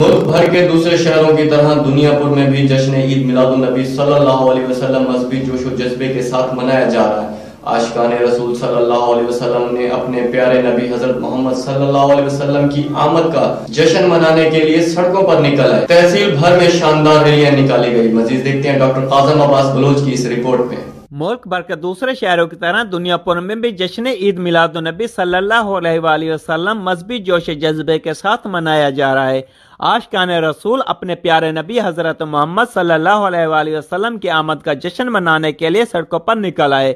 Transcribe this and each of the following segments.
ملک بھر کے دوسرے شہروں کی طرح دنیا پور میں بھی جشن عید ملاد النبی صلی اللہ علیہ وسلم مذہبی جوش و جذبے کے ساتھ منایا جا رہا ہے عاشقان رسول صلی اللہ علیہ وسلم نے اپنے پیارے نبی حضرت محمد صلی اللہ علیہ وسلم کی آمد کا جشن منانے کے لیے سڑکوں پر نکل ہے تحصیل بھر میں شاندار ریلیاں نکالی گئی مزید دیکھتے ہیں ڈاکٹر قاظم عباس بلوچ کی اس رپورٹ میں ملک بھر کے دوسرے شہروں کی طرح دنیا پر میں بھی جشن عید میلاد النبی صلی اللہ علیہ وآلہ وسلم مذہبی جوش جذبے کے ساتھ منایا جا رہا ہے آشکان رسول اپنے پیارے نبی حضرت محمد صلی اللہ علیہ وآلہ وسلم کی آمد کا جشن منانے کے لیے سڑکوں پر نکل آئے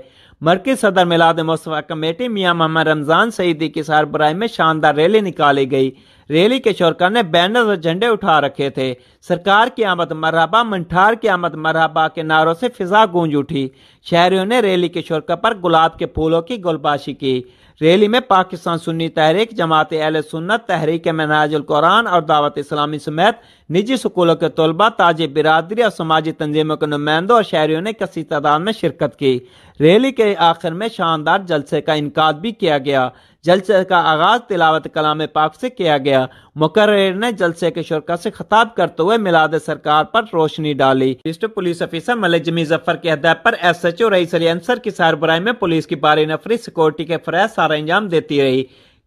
مرکز صدر میلاد مسف کمیٹی میاں محمد رمضان سعیدی کی سار میں شاندار ریلی نکالی گئی ریلی کے شرکا نے بینر اور جھنڈے اٹھا رکھے تھے سرکار کی آمد مرحبا منٹھار کی آمد مرحبا کے ناروں سے فضا گونج اٹھی شہریوں نے ریلی کے شورکا پر گلاب کے پھولوں کی گلباشی کی ریلی میں پاکستان سنی تحریک جماعت اہل سنت تحریک مناج القرآن اور دعوت اسلامی سمیت نجی سکولوں کے طلبہ تاجی برادری اور سماجی تنظیموں کے نمائندوں اور شہریوں نے کسی تعداد میں شرکت کی ریلی کے آخر میں شاندار جلسے کا انعقاد بھی کیا گیا جلسے کا آغاز تلاوت کلام پاک سے کیا گیا مقرر نے جلسے کے شرکا سے خطاب کرتے ہوئے ملاد سرکار پر روشنی ڈالی پولیس افیسر جمی ظفر کے ہدایت پر S H O Ali Ansar کی سربراہی میں پولیس کی باری نفری سیکورٹی کے فرحت سارا انجام دیتی رہی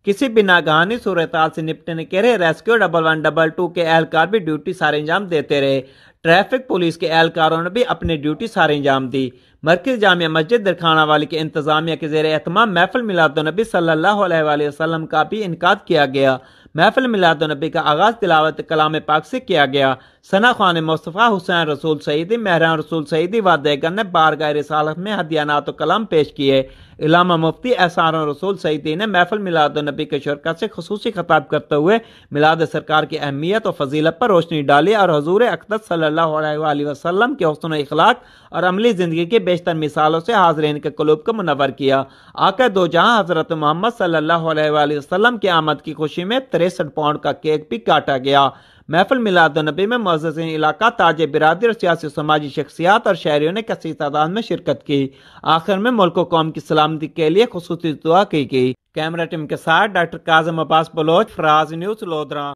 کسی بھی ناگہانی صورتحال سے نپٹنے کے رہے rescue double one double two کے اہلکار بھی ڈیوٹی سارے انجام دیتے رہے ٹریفک پولیس کے اہلکاروں نے بھی اپنی ڈیوٹی سارے انجام دی مرکز جامعہ مسجد درخانہ والی کے انتظامیہ کے زیر اہتمام محفل ملاد النبی صلی اللہ علیہ وسلم کا بھی انقاد کیا گیا محفل میلاد النبی کا آغاز تلاوت کلام پاک سے کیا گیا ثنا خان مصطفیٰ حسین رسول سعیدی مہران رسول سعیدی و دیگر نے بارگاہ رسالت میں ہدیانات و کلام پیش کیے علامہ مفتی احسان رسول سعیدی نے محفل ملاد النبی کے شرکت سے خصوصی خطاب کرتے ہوئے ملاد سرکار کی اہمیت و فضیلت پر روشنی ڈالی اور حضور اقدس صلی اللہ علیہ وآلہ وسلم کے حسن و اخلاق اور عملی زندگی کے بیشتر مثالوں سے حاضرین کے قلوب کو منور کیا آ دو جہاں حضرت محمد صلی اللہ علیہ وآلہ وسلم کی آمد کی خوشی میں پاؤنڈ کا کیک بھی کاٹا گیا محفل میلاد نبی میں معززین علاقہ تاج برادری اور سیاسی سماجی شخصیات اور شہریوں نے کسی تعداد میں شرکت کی آخر میں ملک و قوم کی سلامتی کے لیے خصوصی دعا کی گئی کیمرہ ٹیم کے ساتھ ڈاکٹر کازم عباس بلوچ فراز نیوز لودرا